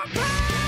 my pain!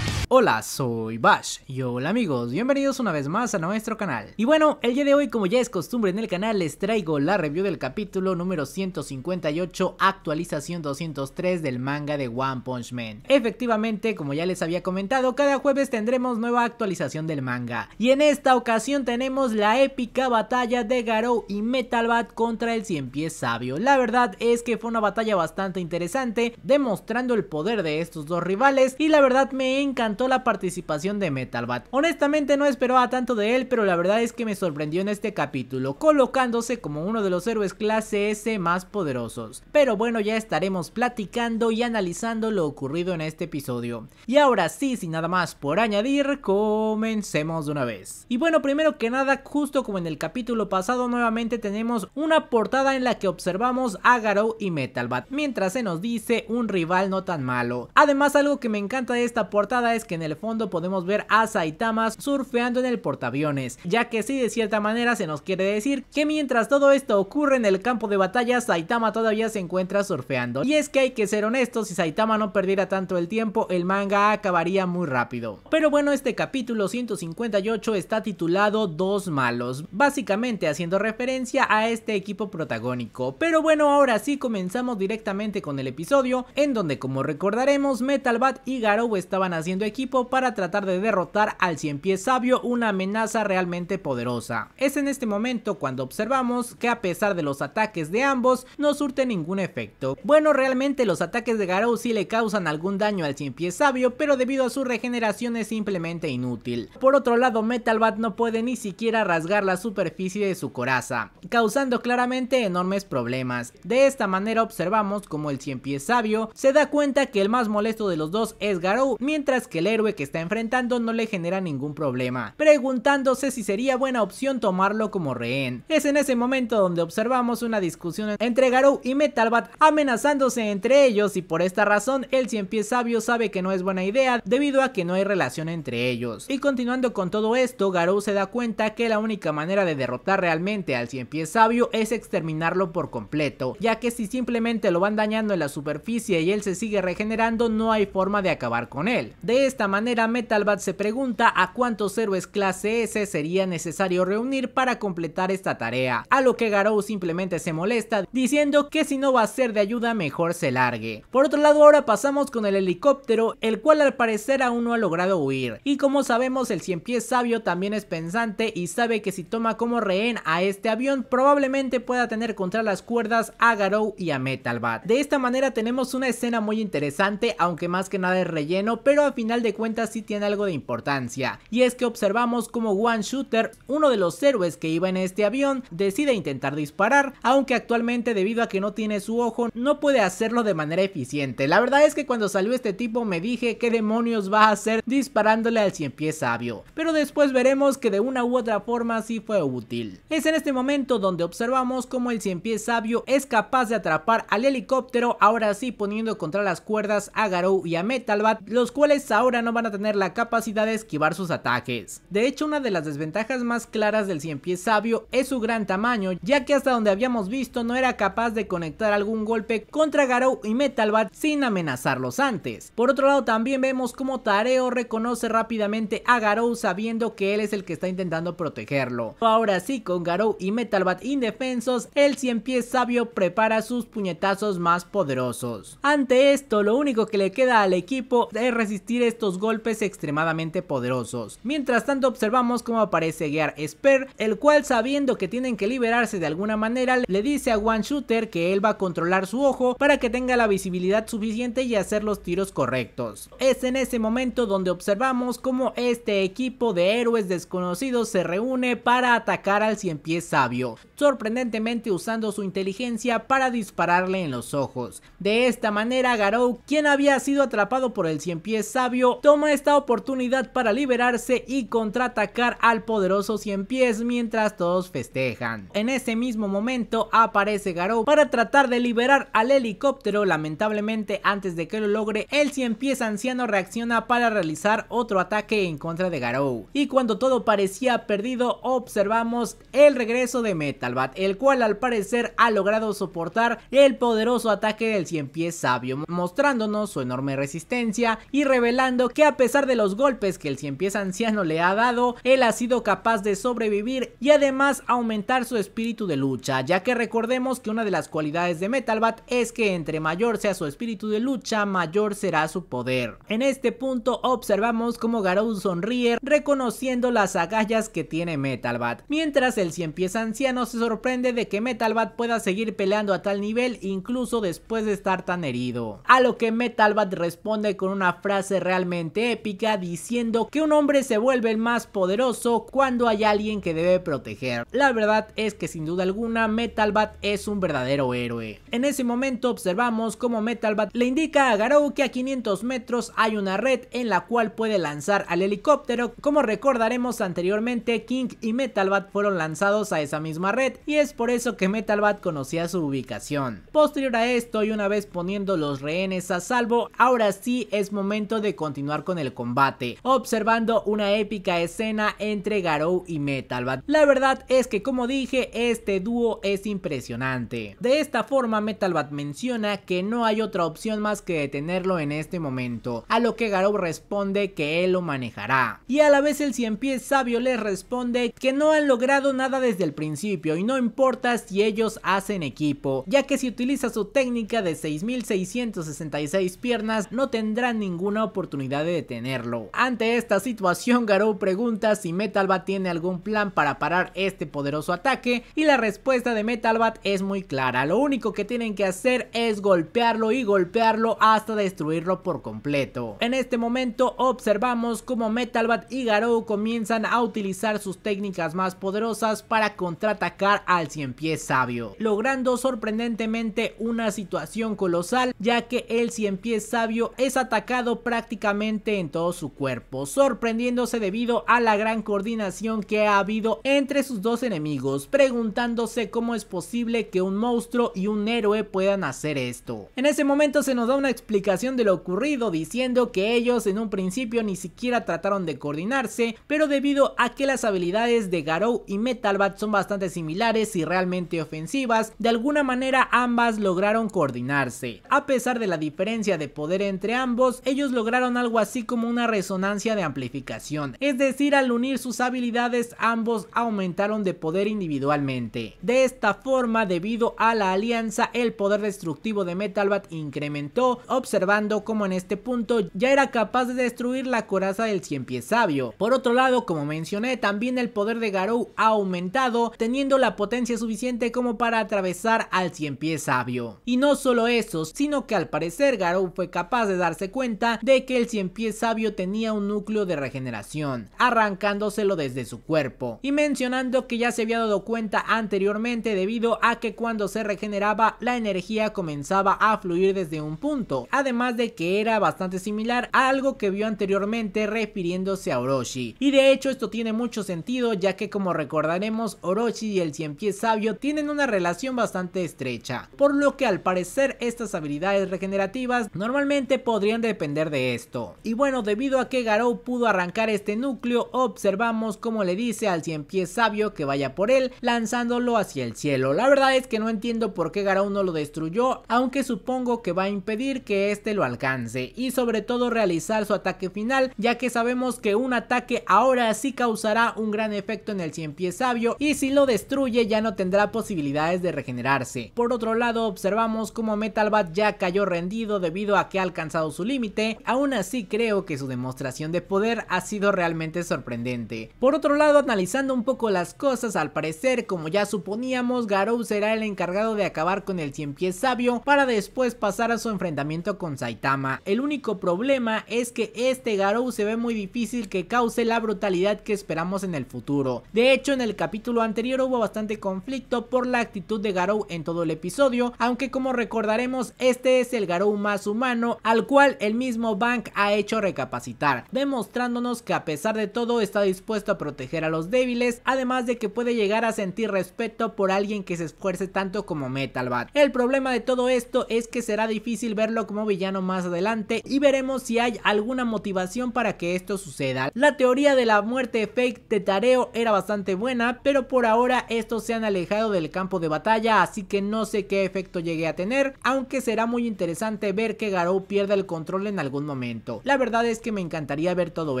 Hola, soy Bash y hola amigos, bienvenidos una vez más a nuestro canal. Y bueno, el día de hoy como ya es costumbre en el canal les traigo la review del capítulo número 158 actualización 203 del manga de One Punch Man. Efectivamente, como ya les había comentado, cada jueves tendremos nueva actualización del manga. Y en esta ocasión tenemos la épica batalla de Garou y Metalbat contra el Cien Pies Sabio. La verdad es que fue una batalla bastante interesante, demostrando el poder de estos dos rivales y la verdad me encantó la participación de Metalbat. Honestamente no esperaba tanto de él, pero la verdad es que me sorprendió en este capítulo, colocándose como uno de los héroes clase S más poderosos. Pero bueno, ya estaremos platicando y analizando lo ocurrido en este episodio. Y ahora sí, sin nada más por añadir, comencemos de una vez. Y bueno, primero que nada, justo como en el capítulo pasado, nuevamente tenemos una portada en la que observamos a Garou y Metalbat, mientras se nos dice un rival no tan malo. Además, algo que me encanta de esta portada es que en el fondo podemos ver a Saitama surfeando en el portaaviones, ya que sí de cierta manera se nos quiere decir que mientras todo esto ocurre en el campo de batalla Saitama todavía se encuentra surfeando. Y es que hay que ser honestos, si Saitama no perdiera tanto el tiempo el manga acabaría muy rápido. Pero bueno, este capítulo 158 está titulado Dos Malos, básicamente haciendo referencia a este equipo protagónico. Pero bueno, ahora sí comenzamos directamente con el episodio, en donde como recordaremos Metal Bat y Garou estaban haciendo equipo para tratar de derrotar al Cien Pies Sabio, una amenaza realmente poderosa. Es en este momento cuando observamos que a pesar de los ataques de ambos, no surte ningún efecto. Bueno, realmente los ataques de Garou si le causan algún daño al Cien Pies Sabio, pero debido a su regeneración es simplemente inútil. Por otro lado, Metal Bat no puede ni siquiera rasgar la superficie de su coraza, causando claramente enormes problemas. De esta manera observamos como el Cien Pies Sabio se da cuenta que el más molesto de los dos es Garou, mientras que el héroe que está enfrentando no le genera ningún problema, preguntándose si sería buena opción tomarlo como rehén. Es en ese momento donde observamos una discusión entre Garou y Metalbat amenazándose entre ellos y por esta razón el cien pies sabio sabe que no es buena idea debido a que no hay relación entre ellos. Y continuando con todo esto, Garou se da cuenta que la única manera de derrotar realmente al cien pies sabio es exterminarlo por completo, ya que si simplemente lo van dañando en la superficie y él se sigue regenerando no hay forma de acabar con él. De este esta manera, Bat se pregunta a cuántos héroes clase S sería necesario reunir para completar esta tarea, a lo que Garou simplemente se molesta diciendo que si no va a ser de ayuda mejor se largue. Por otro lado ahora pasamos con el helicóptero, el cual al parecer aún no ha logrado huir, y como sabemos el cien pies sabio también es pensante y sabe que si toma como rehén a este avión probablemente pueda tener contra las cuerdas a Garou y a Metal Bat, De esta manera tenemos una escena muy interesante, aunque más que nada es relleno, pero al final de cuentas si tiene algo de importancia, y es que observamos como One Shooter, uno de los héroes que iba en este avión, decide intentar disparar, aunque actualmente debido a que no tiene su ojo, no puede hacerlo de manera eficiente. La verdad es que cuando salió este tipo me dije qué demonios va a hacer disparándole al cien pies sabio, pero después veremos que de una u otra forma sí fue útil. Es en este momento donde observamos como el cien pies sabio es capaz de atrapar al helicóptero, ahora sí poniendo contra las cuerdas a Garou y a Metalbat, los cuales aún no van a tener la capacidad de esquivar sus ataques. De hecho, una de las desventajas más claras del 100 pies sabio es su gran tamaño, ya que hasta donde habíamos visto no era capaz de conectar algún golpe contra Garou y Metalbat sin amenazarlos antes. Por otro lado, también vemos como Tareo reconoce rápidamente a Garou sabiendo que él es el que está intentando protegerlo. Ahora sí, con Garou y Metalbat indefensos, el 100 pies sabio prepara sus puñetazos más poderosos. Ante esto, lo único que le queda al equipo es resistir este estos golpes extremadamente poderosos. Mientras tanto observamos cómo aparece Gear Esper, el cual sabiendo que tienen que liberarse de alguna manera le dice a One Shooter que él va a controlar su ojo para que tenga la visibilidad suficiente y hacer los tiros correctos. Es en ese momento donde observamos cómo este equipo de héroes desconocidos se reúne para atacar al cien pies sabio, sorprendentemente usando su inteligencia para dispararle en los ojos. De esta manera Garou, quien había sido atrapado por el cien pies sabio, toma esta oportunidad para liberarse y contraatacar al poderoso 100 Pies mientras todos festejan. En ese mismo momento aparece Garou para tratar de liberar al helicóptero, lamentablemente antes de que lo logre, el 100 Pies anciano reacciona para realizar otro ataque en contra de Garou. Y cuando todo parecía perdido, observamos el regreso de Metalbat, el cual al parecer ha logrado soportar el poderoso ataque del 100 Pies Sabio, mostrándonos su enorme resistencia y revelando que a pesar de los golpes que el cien pies anciano le ha dado, él ha sido capaz de sobrevivir y además aumentar su espíritu de lucha, ya que recordemos que una de las cualidades de Metalbat es que entre mayor sea su espíritu de lucha, mayor será su poder. En este punto observamos como Garou sonríe reconociendo las agallas que tiene Metalbat, mientras el cien pies anciano se sorprende de que Metalbat pueda seguir peleando a tal nivel incluso después de estar tan herido. A lo que Metalbat responde con una frase realmente épica diciendo que un hombre se vuelve el más poderoso cuando hay alguien que debe proteger. La verdad es que sin duda alguna Bat es un verdadero héroe. En ese momento observamos cómo Bat le indica a Garou que a 500 metros hay una red en la cual puede lanzar al helicóptero. Como recordaremos anteriormente, King y Bat fueron lanzados a esa misma red y es por eso que Bat conocía su ubicación. Posterior a esto y una vez poniendo los rehenes a salvo, ahora sí es momento de continuar continuar con el combate, observando una épica escena entre Garou y Metalbat. La verdad es que como dije, este dúo es impresionante. De esta forma Metalbat menciona que no hay otra opción más que detenerlo en este momento, a lo que Garou responde que él lo manejará. Y a la vez el 100 pies sabio les responde que no han logrado nada desde el principio y no importa si ellos hacen equipo, ya que si utiliza su técnica de 6666 piernas no tendrán ninguna oportunidad de detenerlo. Ante esta situación, Garou pregunta si Metalbat tiene algún plan para parar este poderoso ataque y la respuesta de Metalbat es muy clara. Lo único que tienen que hacer es golpearlo y golpearlo hasta destruirlo por completo. En este momento observamos cómo Metalbat y Garou comienzan a utilizar sus técnicas más poderosas para contraatacar al cien pies sabio, logrando sorprendentemente una situación colosal ya que el 100 pies sabio es atacado prácticamente en todo su cuerpo, sorprendiéndose debido a la gran coordinación que ha habido entre sus dos enemigos, preguntándose cómo es posible que un monstruo y un héroe puedan hacer esto. En ese momento se nos da una explicación de lo ocurrido diciendo que ellos en un principio ni siquiera trataron de coordinarse, pero debido a que las habilidades de Garou y Metalbat son bastante similares y realmente ofensivas, de alguna manera ambas lograron coordinarse. A pesar de la diferencia de poder entre ambos, ellos lograron algo así como una resonancia de amplificación, es decir, al unir sus habilidades ambos aumentaron de poder individualmente. De esta forma, debido a la alianza, el poder destructivo de Metalbat incrementó, observando como en este punto ya era capaz de destruir la coraza del pies Sabio. Por otro lado, como mencioné, también el poder de Garou ha aumentado, teniendo la potencia suficiente como para atravesar al pies Sabio. Y no solo eso, sino que al parecer Garou fue capaz de darse cuenta de que el el pies sabio tenía un núcleo de regeneración, arrancándoselo desde su cuerpo, y mencionando que ya se había dado cuenta anteriormente debido a que cuando se regeneraba la energía comenzaba a fluir desde un punto, además de que era bastante similar a algo que vio anteriormente refiriéndose a Orochi. Y de hecho esto tiene mucho sentido ya que como recordaremos Orochi y el cien pies sabio tienen una relación bastante estrecha, por lo que al parecer estas habilidades regenerativas normalmente podrían depender de esto. Y bueno, debido a que Garou pudo arrancar este núcleo, observamos como le dice al cien pies sabio que vaya por él, lanzándolo hacia el cielo. La verdad es que no entiendo por qué Garou no lo destruyó, aunque supongo que va a impedir que este lo alcance y sobre todo realizar su ataque final, ya que sabemos que un ataque ahora sí causará un gran efecto en el cien pies sabio y si lo destruye ya no tendrá posibilidades de regenerarse. Por otro lado, observamos Metal Bat ya cayó rendido debido a que ha alcanzado su límite, aún así sí creo que su demostración de poder ha sido realmente sorprendente. Por otro lado, analizando un poco las cosas, al parecer, como ya suponíamos, Garou será el encargado de acabar con el 100 pies sabio para después pasar a su enfrentamiento con Saitama. El único problema es que este Garou se ve muy difícil que cause la brutalidad que esperamos en el futuro. De hecho, en el capítulo anterior hubo bastante conflicto por la actitud de Garou en todo el episodio, aunque como recordaremos, este es el Garou más humano, al cual el mismo Bank ha hecho recapacitar, demostrándonos que a pesar de todo está dispuesto a proteger a los débiles, además de que puede llegar a sentir respeto por alguien que se esfuerce tanto como Metal Metalbat. El problema de todo esto es que será difícil verlo como villano más adelante y veremos si hay alguna motivación para que esto suceda. La teoría de la muerte fake de Tareo era bastante buena, pero por ahora estos se han alejado del campo de batalla, así que no sé qué efecto llegue a tener, aunque será muy interesante ver que Garou pierda el control en algún momento. La verdad es que me encantaría ver todo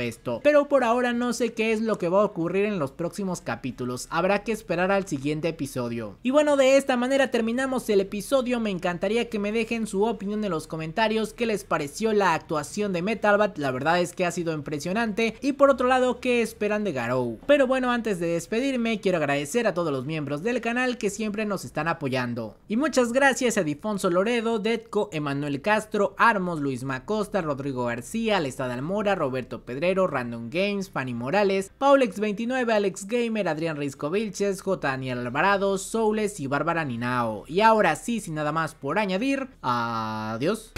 esto, pero por ahora no sé qué es lo que va a ocurrir en los próximos capítulos, habrá que esperar al siguiente episodio. Y bueno, de esta manera terminamos el episodio, me encantaría que me dejen su opinión en los comentarios, qué les pareció la actuación de Metalbat, la verdad es que ha sido impresionante, y por otro lado, qué esperan de Garou. Pero bueno, antes de despedirme, quiero agradecer a todos los miembros del canal que siempre nos están apoyando. Y muchas gracias a Difonso Loredo, Detco, Emanuel Castro, Armos, Luis Macosta, Rodrigo García, García, Alestad Almora, Roberto Pedrero, Random Games, Fanny Morales, Paulex29, Alex Gamer, Adrián Risco Vilches, J. Daniel Alvarado, Soules y Bárbara Ninao. Y ahora sí, sin nada más por añadir, adiós.